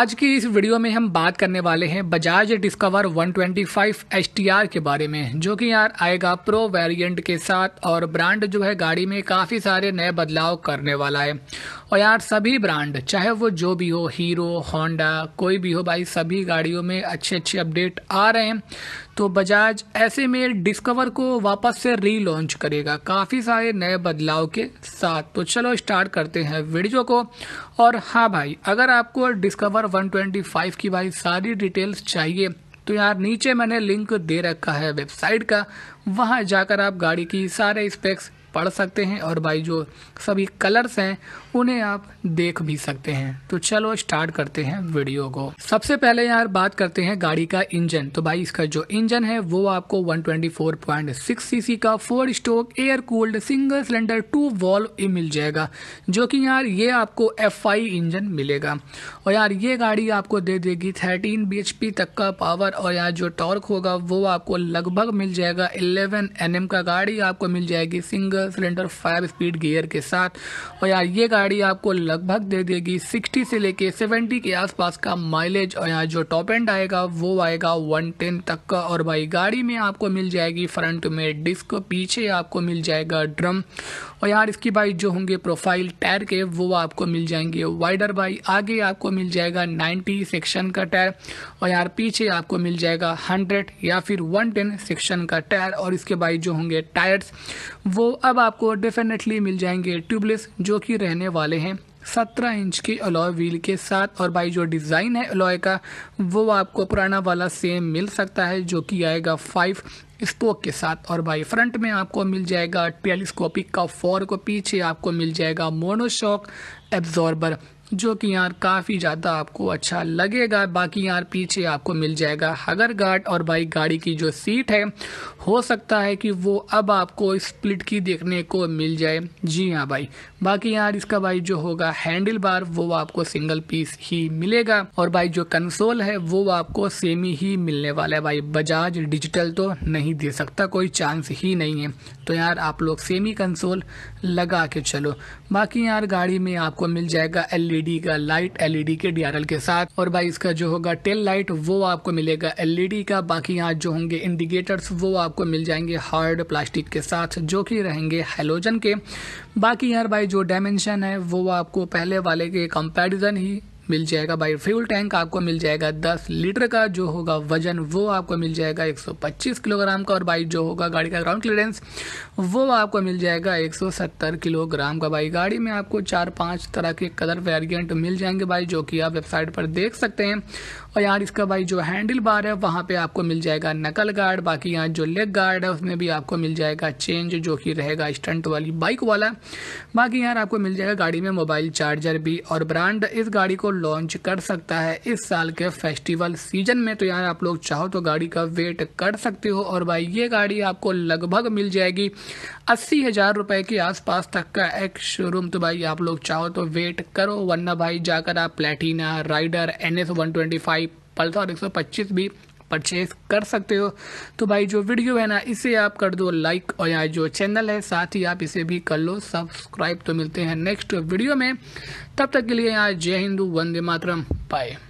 आज की इस वीडियो में हम बात करने वाले हैं बजाज डिस्कवर 125 ट्वेंटी के बारे में जो कि यार आएगा प्रो वेरिएंट के साथ और ब्रांड जो है गाड़ी में काफ़ी सारे नए बदलाव करने वाला है और यार सभी ब्रांड चाहे वो जो भी हो हीरो होंडा कोई भी हो भाई सभी गाड़ियों में अच्छे अच्छे अपडेट आ रहे हैं तो बजाज ऐसे में डिस्कवर को वापस से रीलॉन्च करेगा काफ़ी सारे नए बदलाव के साथ तो चलो स्टार्ट करते हैं वीडियो को और हाँ भाई अगर आपको डिस्कवर 125 की भाई सारी डिटेल्स चाहिए तो यार नीचे मैंने लिंक दे रखा है वेबसाइट का वहाँ जाकर आप गाड़ी की सारे स्पेक्स पढ़ सकते हैं और भाई जो सभी कलर्स हैं उन्हें आप देख भी सकते हैं तो चलो स्टार्ट करते हैं वीडियो को सबसे पहले यार बात करते हैं गाड़ी का इंजन तो भाई इसका जो इंजन है वो आपको 124.6 सीसी का four stroke air cooled single cylinder to valve मिल जाएगा जो कि यार ये आपको एफ इंजन मिलेगा और यार ये गाड़ी आपको दे देगी थर्टीन बी तक का पावर और यार जो टॉर्क होगा वो आपको लगभग मिल जाएगा इलेवन एन का गाड़ी आपको मिल जाएगी single cylinder five speed gear के साथ और यार ये गाड़ी आपको लगभग दे देगी सिक्सटी से लेके सेवेंटी के आसपास का माइलेज और यहाँ जो टॉप एंड आएगा वो आएगा वन टेन तक का और भाई गाड़ी में आपको मिल जाएगी फ्रंट में डिस्क पीछे आपको मिल जाएगा ड्रम और यार इसकी बाइक जो होंगे प्रोफाइल टायर के वो आपको मिल जाएंगे वाइडर बाई आगे आपको मिल जाएगा 90 सेक्शन का टायर और यार पीछे आपको मिल जाएगा 100 या फिर 110 सेक्शन का टायर और इसके बाई जो होंगे टायर्स वो अब आपको डेफिनेटली मिल जाएंगे ट्यूबलेस जो कि रहने वाले हैं सत्रह इंच के अलॉय व्हील के साथ और भाई जो डिज़ाइन है अलॉय का वो आपको पुराना वाला सेम मिल सकता है जो कि आएगा फाइव स्पोक के साथ और भाई फ्रंट में आपको मिल जाएगा टेलीस्कोपिक का फोर को पीछे आपको मिल जाएगा मोनोशॉक एब्जॉर्बर जो कि यार काफ़ी ज़्यादा आपको अच्छा लगेगा बाकी यार पीछे आपको मिल जाएगा हगर गार्ड और भाई गाड़ी की जो सीट है हो सकता है कि वो अब आपको स्प्लिट की देखने को मिल जाए जी हाँ भाई बाकी यार इसका भाई जो होगा हैंडल बार वो आपको सिंगल पीस ही मिलेगा और भाई जो कंसोल है वो आपको सेमी ही मिलने वाला है भाई बजाज डिजिटल तो नहीं दे सकता कोई चांस ही नहीं है तो यार आप लोग सेमी कंसोल लगा के चलो बाकी यार गाड़ी में आपको मिल जाएगा एल एलईडी e का लाइट एलईडी e के डीआरएल के साथ और भाई इसका जो होगा टेल लाइट वो आपको मिलेगा एलईडी e का बाकी यहाँ जो होंगे इंडिकेटर्स वो आपको मिल जाएंगे हार्ड प्लास्टिक के साथ जो कि रहेंगे हेलोजन के बाकी यार भाई जो डायमेंशन है वो आपको पहले वाले के कंपेरिजन ही मिल जाएगा बाई फ्यूल टैंक आपको मिल जाएगा 10 लीटर का जो होगा वजन वो आपको मिल जाएगा 125 किलोग्राम का और बाई जो होगा गाड़ी का ग्राउंड क्लियरेंस वो आपको मिल जाएगा 170 किलोग्राम का बाई गाड़ी में आपको चार पाँच तरह के कलर वेरियंट मिल जाएंगे बाई जो कि आप वेबसाइट पर देख सकते हैं और यार इसका भाई जो हैंडल बार है वहाँ पर आपको मिल जाएगा नकल गार्ड बाकी यहाँ जो लेग गार्ड है उसमें भी आपको मिल जाएगा चेंज जो कि रहेगा स्टंट वाली बाइक वाला बाकी यार आपको मिल जाएगा गाड़ी में मोबाइल चार्जर भी और ब्रांड इस गाड़ी को लॉन्च कर सकता है इस साल के फेस्टिवल सीजन में तो यार आप लोग चाहो तो गाड़ी का वेट कर सकते हो और भाई ये गाड़ी आपको लगभग मिल जाएगी अस्सी हज़ार रुपये के आसपास तक का एक शोरूम तो भाई आप लोग चाहो तो वेट करो वरना भाई जाकर आप Platina rider N S one twenty five Pulsar एक सौ पच्चीस भी परचेज कर सकते हो तो भाई जो वीडियो है ना इसे आप कर दो लाइक और यहाँ जो चैनल है साथ ही आप इसे भी कर लो सब्सक्राइब तो मिलते हैं नेक्स्ट वीडियो में तब तक के लिए यहाँ जय हिंदू वंदे मातरम बाय